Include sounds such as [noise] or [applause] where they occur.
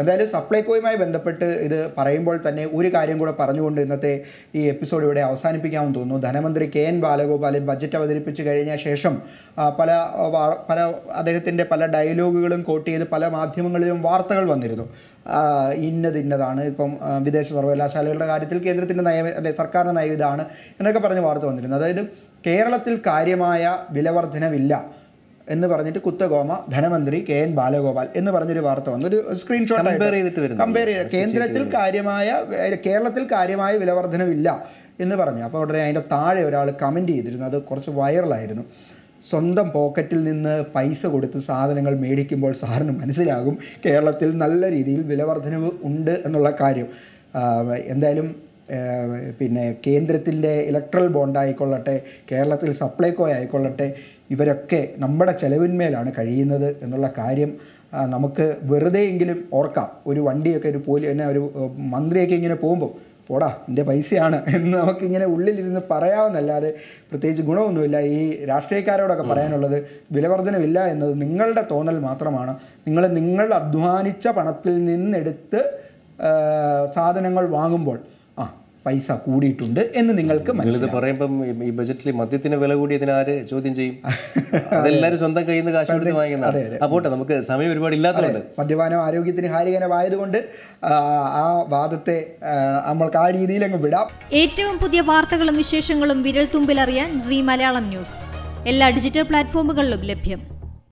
എന്തായാലും സപ്ലൈകോയുമായി ബന്ധപ്പെട്ട് ഇത് പറയുമ്പോൾ തന്നെ ഒരു കാര്യം കൂടെ പറഞ്ഞുകൊണ്ട് ഇന്നത്തെ ഈ എപ്പിസോഡ് ഇവിടെ അവസാനിപ്പിക്കാമെന്ന് തോന്നുന്നു ധനമന്ത്രി കെ എൻ ബാലഗോപാലൻ ബജറ്റ് അവതരിപ്പിച്ച് കഴിഞ്ഞ ശേഷം പല പല അദ്ദേഹത്തിൻ്റെ പല ഡയലോഗുകളും കോട്ട് ചെയ്ത് പല മാധ്യമങ്ങളിലും വാർത്തകൾ വന്നിരുന്നു ഇന്നത് ഇന്നതാണ് ഇപ്പം വിദേശ സർവകലാശാലകളുടെ കാര്യത്തിൽ കേന്ദ്രത്തിൻ്റെ നയം അല്ലെ സർക്കാരിൻ്റെ നയം ഇതാണ് എന്നൊക്കെ പറഞ്ഞ് വാർത്ത വന്നിരുന്നു അതായത് കേരളത്തിൽ കാര്യമായ വിലവർദ്ധനവില്ല എന്ന് പറഞ്ഞിട്ട് കുത്തഗോമ ധനമന്ത്രി കെ എൻ ബാലഗോപാൽ എന്ന് പറഞ്ഞൊരു വാർത്ത വന്നു ഒരു സ്ക്രീൻഷോട്ട് കമ്പയർ ചെയ്തിട്ട് കമ്പയർ ചെയ്ത് കേന്ദ്രത്തിൽ കാര്യമായ കേരളത്തിൽ കാര്യമായ വിലവർദ്ധനവില്ല എന്ന് പറഞ്ഞു അപ്പോൾ ഉടനെ അതിൻ്റെ താഴെ ഒരാൾ കമൻറ്റ് ചെയ്തിരുന്നു അത് കുറച്ച് വൈറലായിരുന്നു സ്വന്തം പോക്കറ്റിൽ നിന്ന് പൈസ കൊടുത്ത് സാധനങ്ങൾ മേടിക്കുമ്പോൾ സാറിന് മനസ്സിലാകും കേരളത്തിൽ നല്ല രീതിയിൽ വിലവർദ്ധനവ് ഉണ്ട് എന്നുള്ള കാര്യം എന്തായാലും പിന്നെ കേന്ദ്രത്തിൻ്റെ ഇലക്ട്രൽ ബോണ്ടായിക്കൊള്ളട്ടെ കേരളത്തിൽ സപ്ലൈകോ ആയിക്കൊള്ളട്ടെ ഇവരൊക്കെ നമ്മുടെ ചെലവിന്മേലാണ് കഴിയുന്നത് എന്നുള്ള കാര്യം നമുക്ക് വെറുതെയെങ്കിലും ഓർക്കാം ഒരു വണ്ടിയൊക്കെ ഒരു പോലീ എന്നാ ഒരു മന്ത്രിയൊക്കെ ഇങ്ങനെ പോകുമ്പോൾ പോടാ എൻ്റെ പൈസയാണ് [laughs] എന്ന് നമുക്കിങ്ങനെ ഉള്ളിലിരുന്ന് പറയാമെന്നല്ലാതെ പ്രത്യേകിച്ച് ഗുണമൊന്നുമില്ല ഈ രാഷ്ട്രീയക്കാരോടൊക്കെ പറയാനുള്ളത് വിലവർധനമില്ല എന്നത് നിങ്ങളുടെ തോന്നൽ മാത്രമാണ് നിങ്ങൾ നിങ്ങൾ അധ്വാനിച്ച പണത്തിൽ നിന്നെടുത്ത് സാധനങ്ങൾ വാങ്ങുമ്പോൾ പൈസ കൂടിയിട്ടുണ്ട് എന്ന് നിങ്ങൾക്ക് മനസ്സിലായി പറയുമ്പം ഈ ബജറ്റിൽ മദ്യത്തിന് വില കൂടിയതിനെ ആര് ചോദ്യം ചെയ്യും [laughs] അതെല്ലാവരും സ്വന്തം കയ്യിൽ നിന്ന് കാശ് കൊടുത്ത് അപ്പോട്ടെ നമുക്ക് സമയം ഒരുപാട് ഇല്ലാത്തതുകൊണ്ട് മദ്യപാനം ആരോഗ്യത്തിന് ഹാനികരമായതുകൊണ്ട് ആ വാദത്തെ നമ്മൾക്ക് ആ രീതിയിലങ്ങ് വിടാം ഏറ്റവും പുതിയ വാർത്തകളും വിശേഷങ്ങളും വിരൽ അറിയാൻ സി മലയാളം ന്യൂസ് എല്ലാ ഡിജിറ്റൽ പ്ലാറ്റ്ഫോമുകളിലും ലഭ്യം